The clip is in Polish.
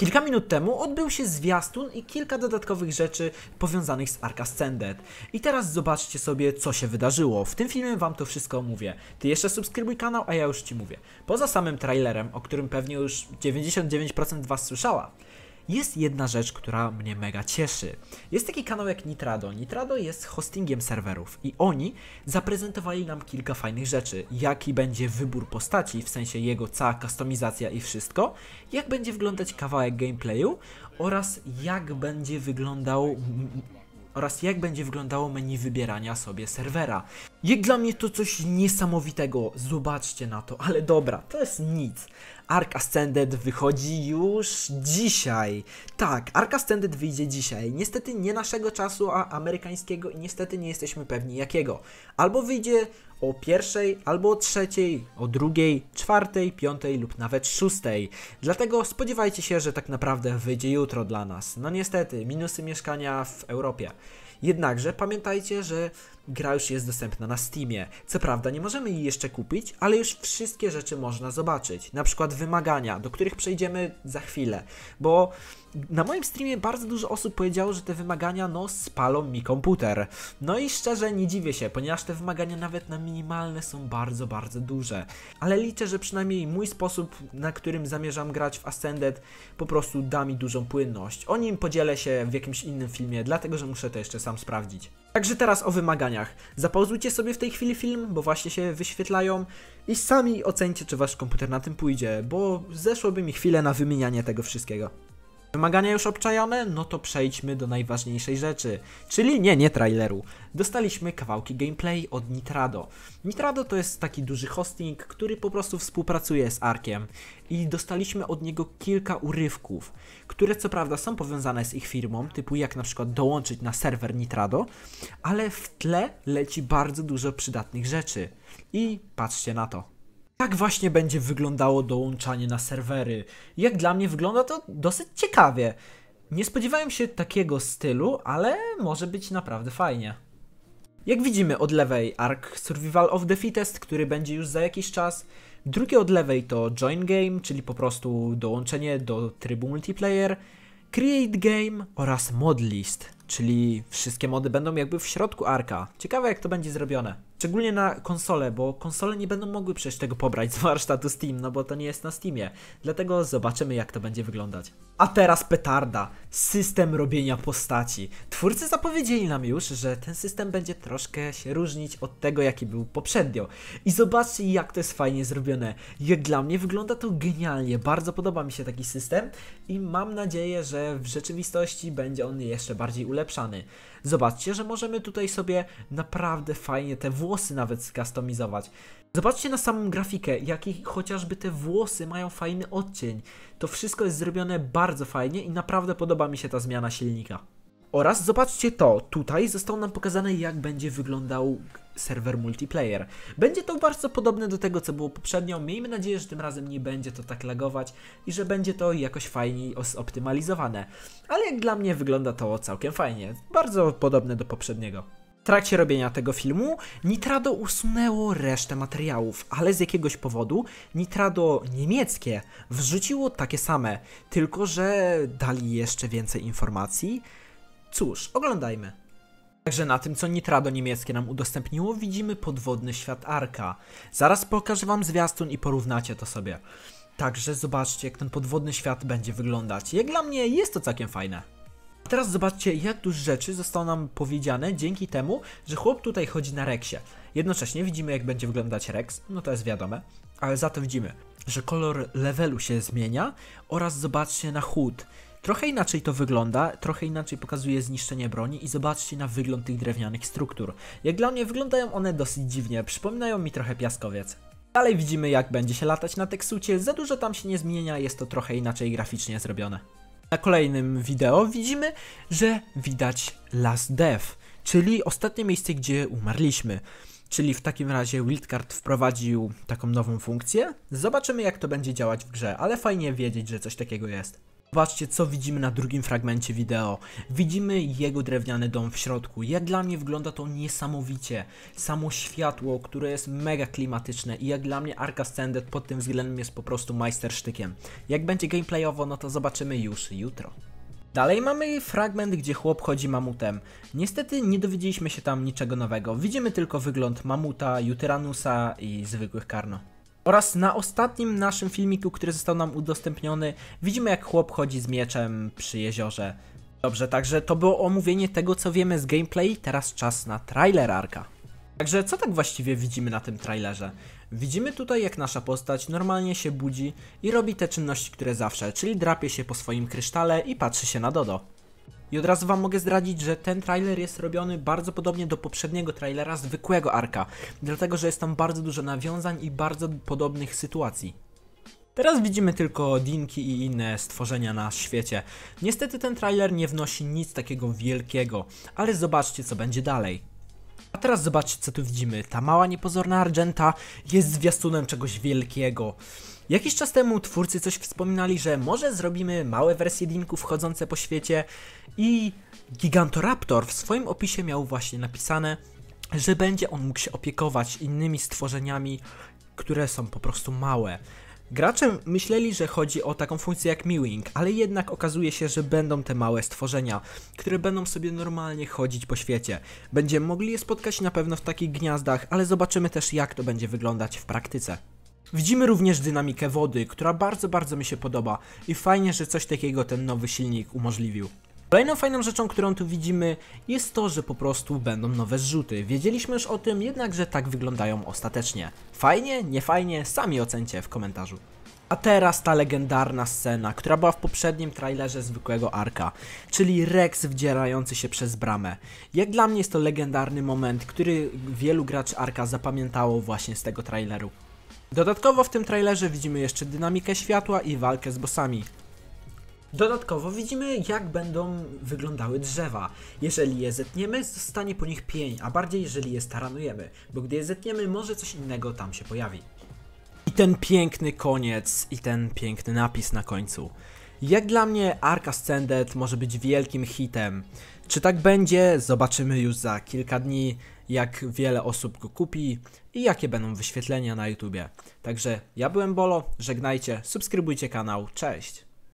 Kilka minut temu odbył się zwiastun i kilka dodatkowych rzeczy powiązanych z Ark Ascended. I teraz zobaczcie sobie, co się wydarzyło. W tym filmie wam to wszystko mówię. Ty jeszcze subskrybuj kanał, a ja już ci mówię. Poza samym trailerem, o którym pewnie już 99% was słyszała, jest jedna rzecz, która mnie mega cieszy. Jest taki kanał jak Nitrado. Nitrado jest hostingiem serwerów i oni zaprezentowali nam kilka fajnych rzeczy. Jaki będzie wybór postaci, w sensie jego cała kustomizacja i wszystko, jak będzie wyglądać kawałek gameplayu oraz jak będzie wyglądał oraz jak będzie wyglądało menu wybierania sobie serwera. Jak dla mnie to coś niesamowitego, zobaczcie na to, ale dobra, to jest nic. Ark Ascended wychodzi już dzisiaj. Tak, Ark Ascended wyjdzie dzisiaj. Niestety nie naszego czasu, a amerykańskiego i niestety nie jesteśmy pewni jakiego. Albo wyjdzie o pierwszej albo o trzeciej, o drugiej, czwartej, piątej lub nawet szóstej. Dlatego spodziewajcie się, że tak naprawdę wyjdzie jutro dla nas. No niestety, minusy mieszkania w Europie. Jednakże pamiętajcie, że gra już jest dostępna na Steamie. Co prawda nie możemy jej jeszcze kupić, ale już wszystkie rzeczy można zobaczyć. Na przykład wymagania, do których przejdziemy za chwilę, bo na moim streamie bardzo dużo osób powiedziało, że te wymagania no spalą mi komputer. No i szczerze nie dziwię się, ponieważ te wymagania nawet na minimalne są bardzo, bardzo duże. Ale liczę, że przynajmniej mój sposób, na którym zamierzam grać w Ascended po prostu da mi dużą płynność. O nim podzielę się w jakimś innym filmie, dlatego że muszę to jeszcze sam sam sprawdzić. Także teraz o wymaganiach. Zapauzujcie sobie w tej chwili film, bo właśnie się wyświetlają i sami ocencie, czy wasz komputer na tym pójdzie, bo zeszłoby mi chwilę na wymienianie tego wszystkiego. Wymagania już obczajone? No to przejdźmy do najważniejszej rzeczy, czyli nie, nie traileru. Dostaliśmy kawałki gameplay od Nitrado. Nitrado to jest taki duży hosting, który po prostu współpracuje z Arkiem i dostaliśmy od niego kilka urywków, które co prawda są powiązane z ich firmą, typu jak na przykład dołączyć na serwer Nitrado, ale w tle leci bardzo dużo przydatnych rzeczy. I patrzcie na to. Tak właśnie będzie wyglądało dołączanie na serwery. Jak dla mnie wygląda to dosyć ciekawie. Nie spodziewałem się takiego stylu, ale może być naprawdę fajnie. Jak widzimy od lewej Ark Survival of the Fittest, który będzie już za jakiś czas. Drugie od lewej to Join Game, czyli po prostu dołączenie do trybu multiplayer. Create Game oraz Mod List, czyli wszystkie mody będą jakby w środku Arka. Ciekawe jak to będzie zrobione. Szczególnie na konsole, bo konsole nie będą mogły przecież tego pobrać z warsztatu Steam, no bo to nie jest na Steamie. Dlatego zobaczymy jak to będzie wyglądać. A teraz petarda. System robienia postaci. Twórcy zapowiedzieli nam już, że ten system będzie troszkę się różnić od tego jaki był poprzednio. I zobaczcie jak to jest fajnie zrobione. Jak dla mnie wygląda to genialnie. Bardzo podoba mi się taki system i mam nadzieję, że w rzeczywistości będzie on jeszcze bardziej ulepszany. Zobaczcie, że możemy tutaj sobie naprawdę fajnie te włosy włosy nawet skustomizować. Zobaczcie na samą grafikę, jaki chociażby te włosy mają fajny odcień. To wszystko jest zrobione bardzo fajnie i naprawdę podoba mi się ta zmiana silnika. Oraz zobaczcie to, tutaj został nam pokazane jak będzie wyglądał serwer multiplayer. Będzie to bardzo podobne do tego co było poprzednio, miejmy nadzieję, że tym razem nie będzie to tak lagować i że będzie to jakoś fajniej zoptymalizowane. Ale jak dla mnie wygląda to całkiem fajnie, bardzo podobne do poprzedniego trakcie robienia tego filmu Nitrado usunęło resztę materiałów, ale z jakiegoś powodu Nitrado niemieckie wrzuciło takie same, tylko że dali jeszcze więcej informacji. Cóż, oglądajmy. Także na tym, co Nitrado niemieckie nam udostępniło, widzimy podwodny świat Arka. Zaraz pokażę wam zwiastun i porównacie to sobie. Także zobaczcie, jak ten podwodny świat będzie wyglądać. Jak dla mnie jest to całkiem fajne teraz zobaczcie, jak dużo rzeczy zostało nam powiedziane dzięki temu, że chłop tutaj chodzi na Rexie. Jednocześnie widzimy, jak będzie wyglądać Rex, no to jest wiadome, ale za to widzimy, że kolor levelu się zmienia oraz zobaczcie na chód. Trochę inaczej to wygląda, trochę inaczej pokazuje zniszczenie broni i zobaczcie na wygląd tych drewnianych struktur. Jak dla mnie wyglądają one dosyć dziwnie, przypominają mi trochę piaskowiec. Dalej widzimy jak będzie się latać na teksucie, za dużo tam się nie zmienia, jest to trochę inaczej graficznie zrobione. Na kolejnym wideo widzimy, że widać last death, czyli ostatnie miejsce, gdzie umarliśmy. Czyli w takim razie Wildcard wprowadził taką nową funkcję. Zobaczymy jak to będzie działać w grze, ale fajnie wiedzieć, że coś takiego jest. Zobaczcie, co widzimy na drugim fragmencie wideo. Widzimy jego drewniany dom w środku. Jak dla mnie wygląda to niesamowicie. Samo światło, które jest mega klimatyczne i jak dla mnie Arka Standard pod tym względem jest po prostu majstersztykiem. Jak będzie gameplayowo, no to zobaczymy już jutro. Dalej mamy fragment, gdzie chłop chodzi mamutem. Niestety nie dowiedzieliśmy się tam niczego nowego. Widzimy tylko wygląd mamuta, Juteranusa i zwykłych karno. Oraz na ostatnim naszym filmiku, który został nam udostępniony, widzimy jak chłop chodzi z mieczem przy jeziorze. Dobrze, także to było omówienie tego co wiemy z gameplay, teraz czas na trailer Arka. Także co tak właściwie widzimy na tym trailerze? Widzimy tutaj jak nasza postać normalnie się budzi i robi te czynności, które zawsze, czyli drapie się po swoim krysztale i patrzy się na Dodo. I od razu wam mogę zdradzić, że ten trailer jest robiony bardzo podobnie do poprzedniego trailera zwykłego Arka, dlatego że jest tam bardzo dużo nawiązań i bardzo podobnych sytuacji. Teraz widzimy tylko dinki i inne stworzenia na świecie. Niestety ten trailer nie wnosi nic takiego wielkiego, ale zobaczcie co będzie dalej. A teraz zobaczcie co tu widzimy. Ta mała niepozorna Argenta jest zwiastunem czegoś wielkiego. Jakiś czas temu twórcy coś wspominali, że może zrobimy małe wersje dinków chodzące po świecie i Gigantoraptor w swoim opisie miał właśnie napisane, że będzie on mógł się opiekować innymi stworzeniami, które są po prostu małe. Gracze myśleli, że chodzi o taką funkcję jak Mewing, ale jednak okazuje się, że będą te małe stworzenia, które będą sobie normalnie chodzić po świecie. Będziemy mogli je spotkać na pewno w takich gniazdach, ale zobaczymy też jak to będzie wyglądać w praktyce. Widzimy również dynamikę wody, która bardzo, bardzo mi się podoba i fajnie, że coś takiego ten nowy silnik umożliwił. Kolejną fajną rzeczą, którą tu widzimy jest to, że po prostu będą nowe zrzuty. Wiedzieliśmy już o tym, jednakże tak wyglądają ostatecznie. Fajnie, nie fajnie, sami ocencie w komentarzu. A teraz ta legendarna scena, która była w poprzednim trailerze zwykłego Arka, czyli Rex wdzierający się przez bramę. Jak dla mnie jest to legendarny moment, który wielu graczy Arka zapamiętało właśnie z tego traileru. Dodatkowo w tym trailerze widzimy jeszcze dynamikę światła i walkę z bossami. Dodatkowo widzimy, jak będą wyglądały drzewa. Jeżeli je zetniemy, zostanie po nich pień, a bardziej jeżeli je staranujemy, bo gdy je zetniemy, może coś innego tam się pojawi. I ten piękny koniec, i ten piękny napis na końcu. Jak dla mnie Ark Ascended może być wielkim hitem. Czy tak będzie? Zobaczymy już za kilka dni, jak wiele osób go kupi i jakie będą wyświetlenia na YouTubie. Także ja byłem Bolo, żegnajcie, subskrybujcie kanał, cześć!